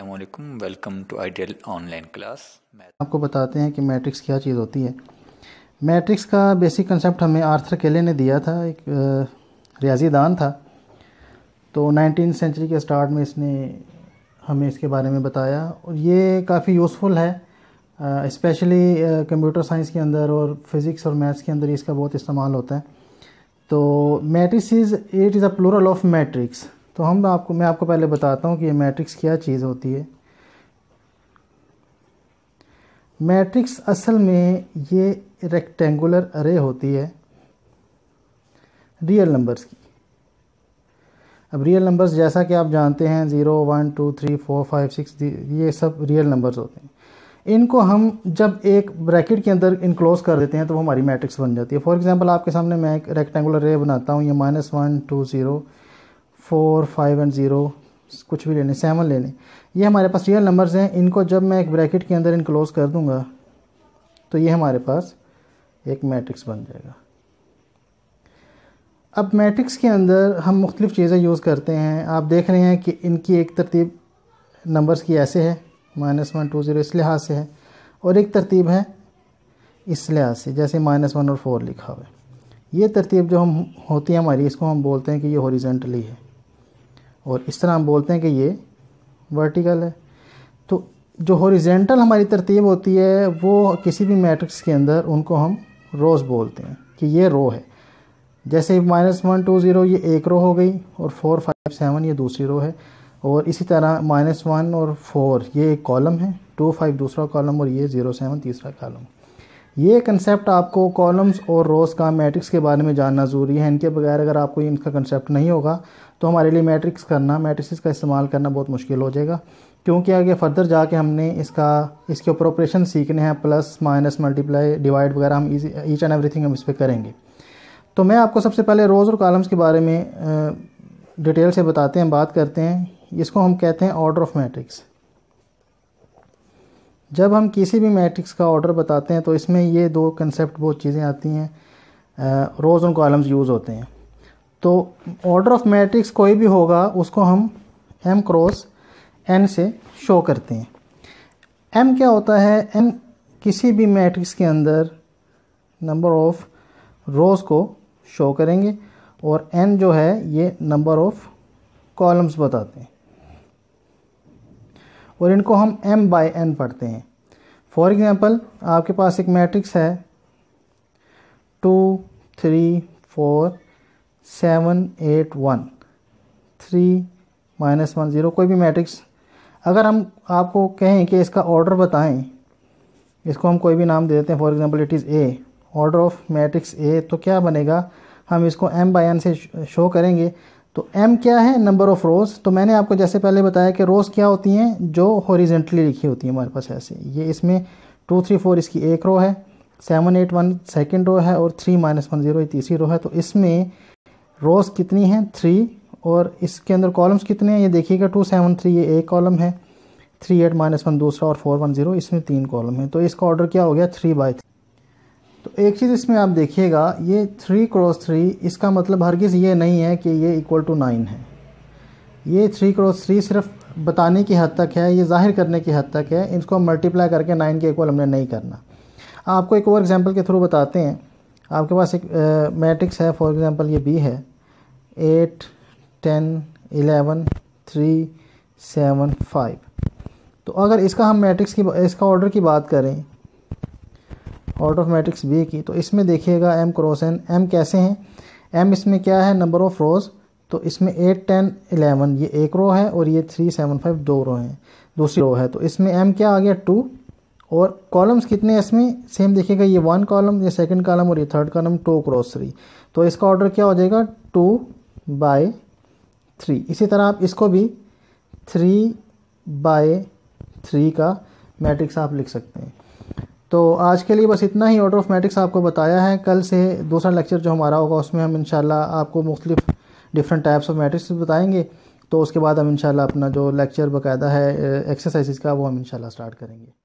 अल्लाम welcome to ideal online class आपको बताते हैं कि मैट्रिक्स क्या चीज़ होती है मैट्रिक्स का बेसिक कंसेप्ट हमें आर्थर केले ने दिया था एक रियाजी दान था तो नाइनटीन सेंचुरी के स्टार्ट में इसने हमें इसके बारे में बताया और ये काफ़ी यूज़फुल है इस्पेशली कंप्यूटर साइंस के अंदर और फिज़िक्स और मैथ्स के अंदर इसका बहुत इस्तेमाल होता है तो matrix is it is a plural of matrix तो हम आपको मैं आपको पहले बताता हूँ कि ये मैट्रिक्स क्या चीज़ होती है मैट्रिक्स असल में ये रेक्टेंगुलर अरे होती है रियल नंबर्स की अब रियल नंबर्स जैसा कि आप जानते हैं zero one two three four five six ये सब रियल नंबर्स होते हैं इनको हम जब एक ब्रैकेट के अंदर इनक्लोज कर देते हैं तो वो हमारी मैट्रिक्स बन जाती है फॉर एग्जांपल आपके सामने मैं एक रेक्टेंगुलर रे बनाता हूँ ये minus one two zero four five and zero कुछ भी लेने सेवन लेने ये हमारे पास रियल नंबर्स हैं इनको जब मैं एक ब्रैकेट के अंदर इनक्लोज कर दूंगा तो ये हमारे पास एक मैट्रिक्स बन जाएगा अब मैट्रिक्स के अंदर हम मुख्तलिफ़ चीज़ें यूज़ करते हैं आप देख रहे हैं कि इनकी एक तरतीब नंबर्स की ऐसे है माइनस वन टू ज़ीरो इस लिहाज से है और एक तरतीब है इस लिहाज से जैसे माइनस वन और फोर लिखा हुआ है ये तरतीब जो हम होती है हमारी इसको हम बोलते हैं कि ये हॉरिजेंटली है और इस तरह हम बोलते हैं कि ये वर्टिकल है तो जो हॉरिजेंटल हमारी तरतीब होती है वो किसी भी मैट्रिक्स के अंदर उनको हम रोज़ बोलते हैं कि ये रो है जैसे माइनस वन टू ज़ीरो ये एक रो हो गई और फोर फाइव सेवन ये दूसरी रो है और इसी तरह माइनस वन और फोर ये एक कॉलम है टू फाइव दूसरा कॉलम और ये ज़ीरो सेवन तीसरा कॉलम ये कंसेप्ट आपको कॉलम्स और रोज़ का मैट्रिक्स के बारे में जानना ज़रूरी है इनके बगैर अगर आपको इनका कंसेप्ट नहीं होगा तो हमारे लिए मैट्रिक्स करना मैट्रिक्स का इस्तेमाल करना बहुत मुश्किल हो जाएगा क्योंकि आगे फर्दर जाके हमने इसका इसके ऊपर ऑपरेशन सीखने हैं प्लस माइनस मल्टीप्लाई डिवाइड वगैरह हम ईच एंड एवरीथिंग हम इस पर करेंगे तो मैं आपको सबसे पहले रोज़ और कॉलम्स के बारे में डिटेल से बताते हैं बात करते हैं इसको हम कहते हैं ऑर्डर ऑफ मैट्रिक्स जब हम किसी भी मैट्रिक्स का ऑर्डर बताते हैं तो इसमें ये दो कंसेप्ट बहुत चीज़ें आती हैं रोज़ उन कॉलम्स यूज़ होते हैं तो ऑर्डर ऑफ मैट्रिक्स कोई भी होगा उसको हम एम क्रॉस एन से शो करते हैं एम क्या होता है एम किसी भी मैट्रिक्स के अंदर नंबर ऑफ़ रोज़ को शो करेंगे और एन जो है ये नंबर ऑफ़ कॉलम्स बताते हैं और इनको हम m बाय एन पढ़ते हैं फॉर एग्ज़ाम्पल आपके पास एक मैट्रिक्स है two three four seven eight one three minus one zero कोई भी मैट्रिक्स अगर हम आपको कहें कि इसका ऑर्डर बताएं इसको हम कोई भी नाम दे देते हैं for example it is a order of matrix A तो क्या बनेगा हम इसको एम बाई एन से शो करेंगे तो एम क्या है नंबर ऑफ़ रोज़ तो मैंने आपको जैसे पहले बताया कि रोज़ क्या होती हैं जो हॉरिजेंटली लिखी होती हैं हमारे पास ऐसे ये इसमें टू थ्री फोर इसकी एक रो है seven eight one second row है और थ्री माइनस वन ज़ीरो तीसरी रो है तो इसमें रोज़ कितनी हैं थ्री और इसके अंदर कॉलम्स कितने हैं ये देखिएगा टू सेवन थ्री ये एक कॉलम है थ्री एट माइनस वन दूसरा और फोर वन ज़ीरो इसमें तीन कॉलम है तो इसका ऑर्डर क्या हो गया थ्री बाई तो एक चीज़ इसमें आप देखिएगा ये थ्री क्रॉस थ्री इसका मतलब हरगिज़ ये नहीं है कि ये इक्वल टू नाइन है ये थ्री क्रॉस थ्री सिर्फ बताने की हद तक है ये जाहिर करने की हद तक है इसको मल्टीप्लाई करके नाइन के इक्वल हमने नहीं करना आपको एक और एग्जांपल के थ्रू बताते हैं आपके पास एक मैट्रिक्स है फॉर एग्जांपल ये बी है eight ten eleven three seven five तो अगर इसका हम मैट्रिक्स की इसका ऑर्डर की बात करें आउट ऑफ मैट्रिक्स बी की तो इसमें देखिएगा एम क्रॉस एन एम कैसे हैं एम इसमें क्या है नंबर ऑफ रोज़ तो इसमें एट टेन एलेवन ये एक रो है और ये थ्री सेवन फाइव दो रो हैं दूसरी रो है तो इसमें एम क्या आ गया टू और कॉलम्स कितने हैं इसमें सेम देखिएगा ये वन कॉलम ये सेकंड कॉलम और ये third column two cross three तो इसका ऑर्डर क्या हो जाएगा टू बाय थ्री इसी तरह आप इसको भी थ्री बाय थ्री का मैट्रिक्स आप लिख सकते हैं तो आज के लिए बस इतना ही ऑर्डर ऑफ मैट्रिक्स आपको बताया है कल से दूसरा लेक्चर जो हमारा होगा उसमें हम इनशाला आपको मुख्तलिफ डिफरेंट टाइप्स ऑफ मैट्रिक्स बताएंगे तो उसके बाद हम इनशाला अपना जो लेक्चर बाकायदा है एक्सरसाइज का वो हम इनशाला स्टार्ट करेंगे